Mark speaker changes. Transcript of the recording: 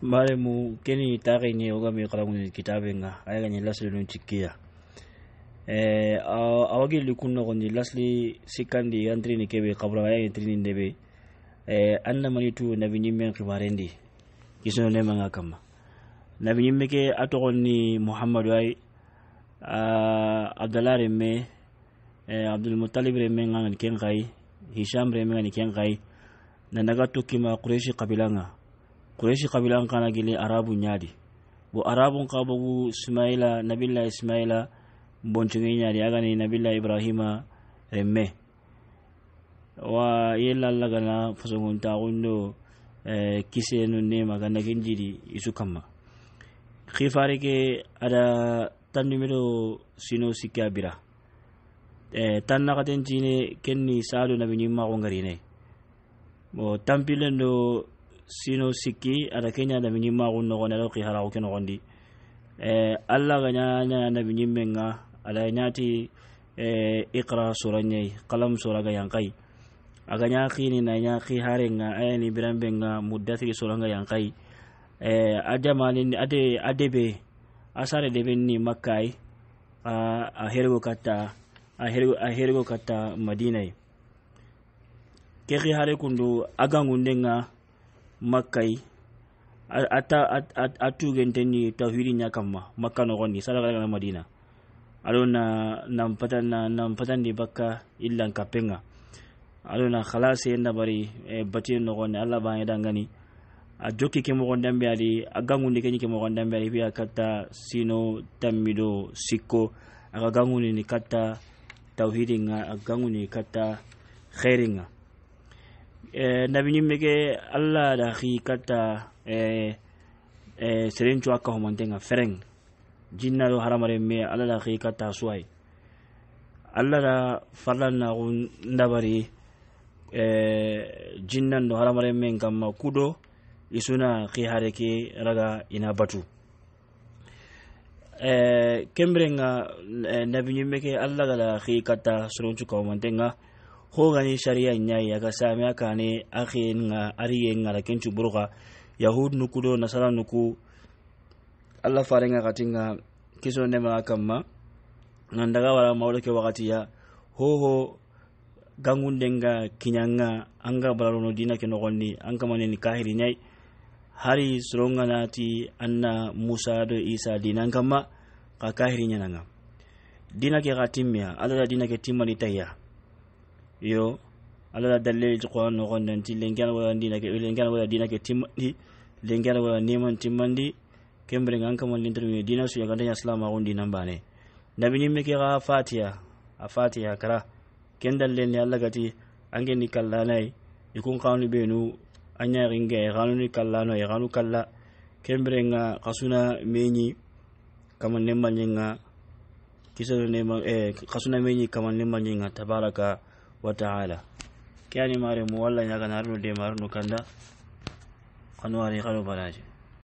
Speaker 1: mare mu keni tare ni oga mi kala ngun kitabe nga ay ni lasli no chikia eh awagi likun no lasli sikandi antri ni kebe kabra ga ni trini ndebe eh anna mani tu na binyi men kibarendi kisono ne manga kama na binyi meke atoko ni muhammadu ay ah, abdallah remme eh, abdul muttalib reme nga ni ken hisham remme nga ni ken na naga tukima kabilanga kuraci kabila an kana gele arabu yadi bo arabun ka bogu smaila nabila ismaila boncoge yadi agani nabila ibrahima remme wa yelallagana fasogontagundo eh, kise nu nema ganda gen jidi isu kamma kifari ke ada tannumido sino sikke a bira eh, tan nakaten tine kenni sado nabi ñimmaxo ngarine bo tampilen do sino sikki ada kenya da mini ma gunno gona do ki hara ko gondi e eh, alla ga nya na mini menga ada nyati e eh, iqra suranyai qalam suraga yankai aga nya ni na nya khi harenga ayani birambenga muddati suranga yankai e eh, ajamalin ade adebe asare de ni makkai a a hergo katta a hergo a hergo katta madinai ke khi hare kundu aga nga makai a tugenteni tawhidi ɲa kanma makka nogoni sadaka kana madina ado na nan patandi bakka illan kappenga ado na e enda bari e, goni alla ba e dangani a joki ke mogon dambe ali a ni keñi ke mogon dambe adi biya kata sino tammido sikko aga gangundini katta tawhidinga agangu ni kata khairinga nabini meke alla da xi katta eh, eh, seren cuwa ka homante fereng jinna do haramare me alla da xi katta suwai da farlan na eh, jinnan haramare me ngamma kudo isuna xi hare raga ina batu eh, kembre eh, nabini alla da seren hogani sharia nyai yaga sami akane akhi nga ariye nga lakin chuburuka yahud nukudo nasara nuku allah farenga katinga kiso nema kamma nandaga wala mawle wakati ya hoho gangundenga kinyanga anga balarono dina ke anga an kamaneni kahiri nyai hari suronga nati anna musa do isa dina kamma ka kahiri nyananga dina ke katimya adala dina ke timani tayya yo alahla dalleji qoran nogondanti lengal waladinake lengal wala dinake timmandi lengal wala niman timmandi kembrenga ankamalindirmie dina suyagandaña slamaxun dinambane nabinimme ke xa fatiya a fatiya kara ken dallenne allah gati angeni kallanay i kun xanu benu a ñaxingeye xanuni kallanoye xanu kalla kembrenga xasuna meñi kamannemalñinga kisano nema xasuna eh, meñi kamannemalñinga tabaraka wa ta'ala kyani mare mu wallan ya ganar no de mar no kanda kanu ari kanu banaje